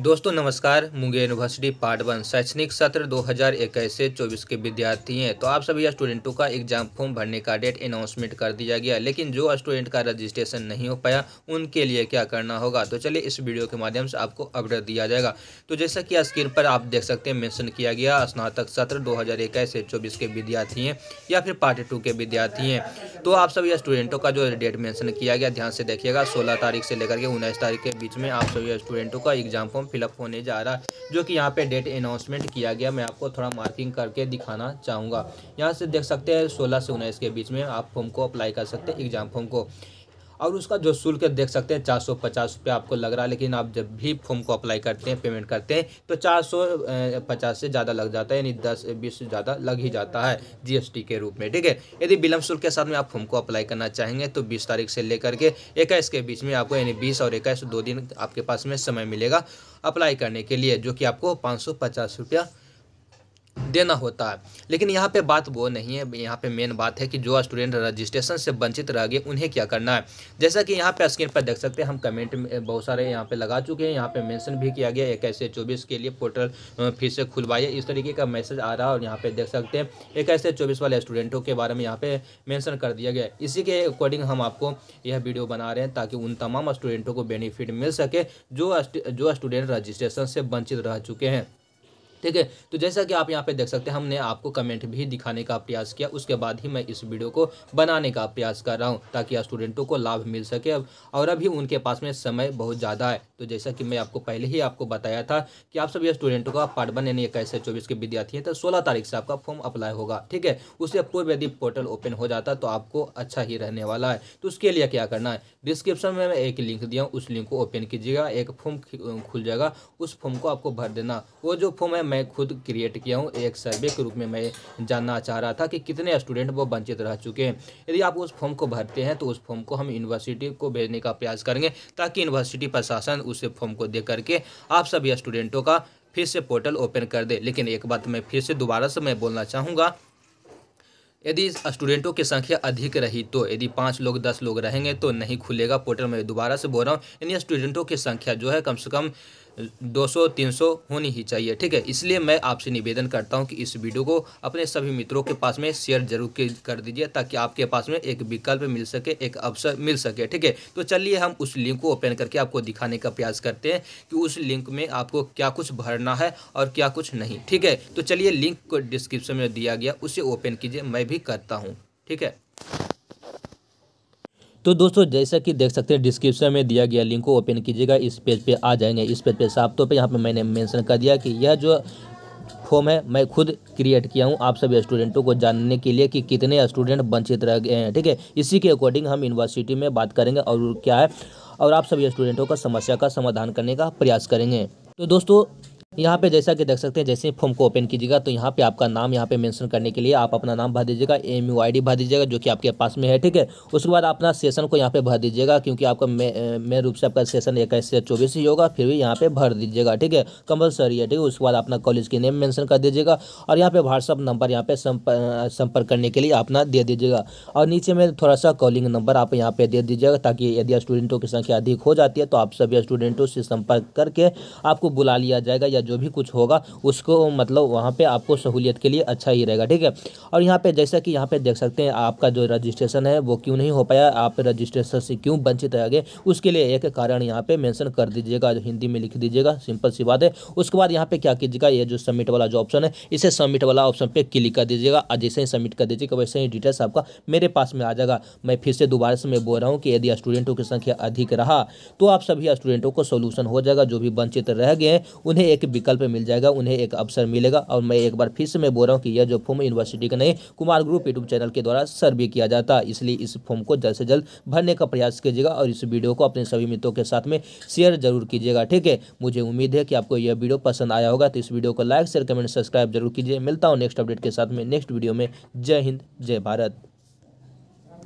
दोस्तों नमस्कार Munger university part one शैक्षणिक सत्र 2021 से 24 के विद्यार्थी हैं तो आप सभी स्टूडेंटों का एग्जाम फॉर्म भरने का डेट अनाउंसमेंट कर दिया गया लेकिन जो स्टूडेंट का रजिस्ट्रेशन नहीं हो पाया उनके लिए क्या करना होगा तो चलिए इस वीडियो के माध्यम से आपको अपडेट दिया जाएगा तो जैसा कि स्क्रीन पर आप देख सकते हैं मैंशन किया गया स्नातक सत्र दो से चौबीस के विद्यार्थी हैं या फिर पार्ट टू के विद्यार्थी हैं तो आप सभी स्टूडेंटों का जो डेट मैंशन किया गया ध्यान से देखिएगा सोलह तारीख से लेकर के उन्नीस तारीख के बीच में आप सभी स्टूडेंटों का एग्जाम फॉर्म फॉर्म फिलअप होने जा रहा है जो कि यहाँ पे डेट अनाउंसमेंट किया गया मैं आपको थोड़ा मार्किंग करके दिखाना चाहूँगा यहाँ से देख सकते हैं सोलह से उन्नीस के बीच में आप फॉर्म को अप्लाई कर सकते हैं एग्जाम फॉर्म को और उसका जो शुल्क देख सकते हैं चार सौ पचास रुपये आपको लग रहा है लेकिन आप जब भी फॉर्म को अप्लाई करते हैं पेमेंट करते हैं तो चार सौ पचास से ज़्यादा लग जाता है यानी दस बीस से ज़्यादा लग ही जाता है जीएसटी के रूप में ठीक है यदि विलम्ब शुल्क के साथ में आप फॉर्म को अप्लाई करना चाहेंगे तो बीस तारीख से लेकर के इक्कीस के बीच में आपको यानी बीस और इक्कीस दो दिन आपके पास में समय मिलेगा अप्लाई करने के लिए जो कि आपको पाँच सौ पचास रुपया देना होता है लेकिन यहाँ पे बात वो नहीं है यहाँ पे मेन बात है कि जो स्टूडेंट रजिस्ट्रेशन से वंचित रह गए उन्हें क्या करना है जैसा कि यहाँ पे स्क्रीन पर देख सकते हैं हम कमेंट में बहुत सारे यहाँ पे लगा चुके हैं यहाँ पे मेंशन भी किया गया एक ऐसे चौबीस के लिए पोर्टल फिर से खुलवाइए इस तरीके का मैसेज आ रहा है और यहाँ पर देख सकते हैं एक ऐसे चौबीस वाले स्टूडेंटों के बारे में यहाँ पर मैंसन कर दिया गया इसी के अकॉर्डिंग हम आपको यह वीडियो बना रहे हैं ताकि उन तमाम स्टूडेंटों को बेनिफिट मिल सके जो जो स्टूडेंट रजिस्ट्रेशन से वंचित रह चुके हैं ठीक है तो जैसा कि आप यहाँ पे देख सकते हैं हमने आपको कमेंट भी दिखाने का प्रयास किया उसके बाद ही मैं इस वीडियो को बनाने का प्रयास कर रहा हूँ ताकि स्टूडेंटों को लाभ मिल सके और अभी उनके पास में समय बहुत ज़्यादा है तो जैसा कि मैं आपको पहले ही आपको बताया था कि आप सभी स्टूडेंटों का पार्ट वन यानी इक्कीस से चौबीस के विद्यार्थी हैं तो सोलह तारीख से आपका फॉर्म अप्लाई होगा ठीक है उससे पूर्व यदि पोर्टल ओपन हो जाता तो आपको अच्छा ही रहने वाला है तो उसके लिए क्या करना है डिस्क्रिप्शन में मैं एक लिंक दिया हूँ उस लिंक को ओपन कीजिएगा एक फॉर्म खुल जाएगा उस फॉर्म को आपको भर देना वो जो फॉर्म है मैं खुद क्रिएट किया हूँ एक सर्वे के रूप में मैं जानना चाह रहा था कि कितने स्टूडेंट वो वंचित रह चुके हैं यदि आप उस फॉर्म को भरते हैं तो उस फॉर्म को हम यूनिवर्सिटी को भेजने का प्रयास करेंगे ताकि यूनिवर्सिटी प्रशासन उस फॉर्म को दे करके आप सभी स्टूडेंटों का फिर से पोर्टल ओपन कर दे लेकिन एक बात मैं फिर से दोबारा से मैं बोलना चाहूँगा यदि स्टूडेंटों की संख्या अधिक रही तो यदि पाँच लोग दस लोग रहेंगे तो नहीं खुलेगा पोर्टल मैं दोबारा से बोल रहा हूँ यानी स्टूडेंटों की संख्या जो है कम से कम 200 300 होनी ही चाहिए ठीक है इसलिए मैं आपसे निवेदन करता हूं कि इस वीडियो को अपने सभी मित्रों के पास में शेयर जरूर कर दीजिए ताकि आपके पास में एक विकल्प मिल सके एक अवसर मिल सके ठीक है तो चलिए हम उस लिंक को ओपन करके आपको दिखाने का प्रयास करते हैं कि उस लिंक में आपको क्या कुछ भरना है और क्या कुछ नहीं ठीक है तो चलिए लिंक को डिस्क्रिप्शन में दिया गया उसे ओपन कीजिए मैं भी करता हूँ ठीक है तो दोस्तों जैसा कि देख सकते हैं डिस्क्रिप्शन में दिया गया लिंक को ओपन कीजिएगा इस पेज पे आ जाएंगे इस पेज पे साफ तौर पर यहाँ पे मैंने मेंशन कर दिया कि यह जो फॉर्म है मैं खुद क्रिएट किया हूँ आप सभी स्टूडेंटों को जानने के लिए कि कितने स्टूडेंट वंचित रह गए हैं ठीक है इसी के अकॉर्डिंग हम यूनिवर्सिटी में बात करेंगे और क्या है और आप सभी स्टूडेंटों का समस्या का समाधान करने का प्रयास करेंगे तो दोस्तों यहाँ पे जैसा कि देख सकते हैं जैसे ही फॉर्म को ओपन कीजिएगा तो यहाँ पे आपका नाम यहाँ पे मेंशन करने के लिए आप अपना नाम भर दीजिएगा एम यू आई डी भर दीजिएगा जो कि आपके पास में है ठीक है उसके बाद अपना सेशन को यहाँ पे भर दीजिएगा क्योंकि आपका मेन रूप से आपका सेशन इक्कीस से चौबीस ही होगा फिर भी यहाँ पे भर दीजिएगा ठीक है कंपलसरी है ठीक है उसके बाद अपना कॉलेज की नेम मैंसन कर दीजिएगा और यहाँ पे व्हाट्सअप नंबर यहाँ पे संपर्क करने के लिए अपना दे दीजिएगा और नीचे में थोड़ा सा कॉलिंग नंबर आप यहाँ पे दे दीजिएगा ताकि यदि स्टूडेंटों की संख्या अधिक हो जाती है तो आप सभी स्टूडेंटों से संपर्क करके आपको बुला लिया जाएगा या जो भी कुछ होगा उसको मतलब वहाँ पर आपको सहूलियत के लिए अच्छा ही रहेगा ठीक है और यहाँ पर जैसा कि यहाँ पर देख सकते हैं आपका जो रजिस्ट्रेशन है वो क्यों नहीं हो पाया आप रजिस्ट्रेशन से क्यों वंचित रह गए उसके लिए एक कारण यहाँ पर मैंसन कर दीजिएगा हिंदी में लिख दीजिएगा सिंपल सी बात है उसके बाद यहाँ पर क्या कीजिएगा ये जो सबमिट वाला जो ऑप्शन है इसे सबमिट वाला ऑप्शन पर क्लिक कर दीजिएगा और जैसे ही सबमिट कर दीजिएगा वैसे ही डिटेल्स आपका मेरे पास में आ जाएगा मैं फिर से दोबारा से मैं बोल रहा हूँ कि यदि स्टूडेंटों की संख्या अधिक रहा तो आप सभी स्टूडेंटों को सोल्यूशन हो जाएगा जो भी वंचित रह गए उन्हें एक विकल्प मिल जाएगा उन्हें एक अवसर मिलेगा और मैं एक बार फिर से मैं बोल रहा हूँ कि यह जो फॉर्म यूनिवर्सिटी का नहीं कुमार ग्रुप यूट्यूब चैनल के द्वारा सर्वे किया जाता है इसलिए इस फॉर्म को जल्द से जल्द भरने का प्रयास कीजिएगा और इस वीडियो को अपने सभी मित्रों के साथ में शेयर जरूर कीजिएगा ठीक है मुझे उम्मीद है कि आपको यह वीडियो पसंद आया होगा तो इस वीडियो को लाइक शेयर कमेंट सब्सक्राइब जरूर कीजिए मिलता हूँ नेक्स्ट अपडेट के साथ में नेक्स्ट वीडियो में जय हिंद जय भारत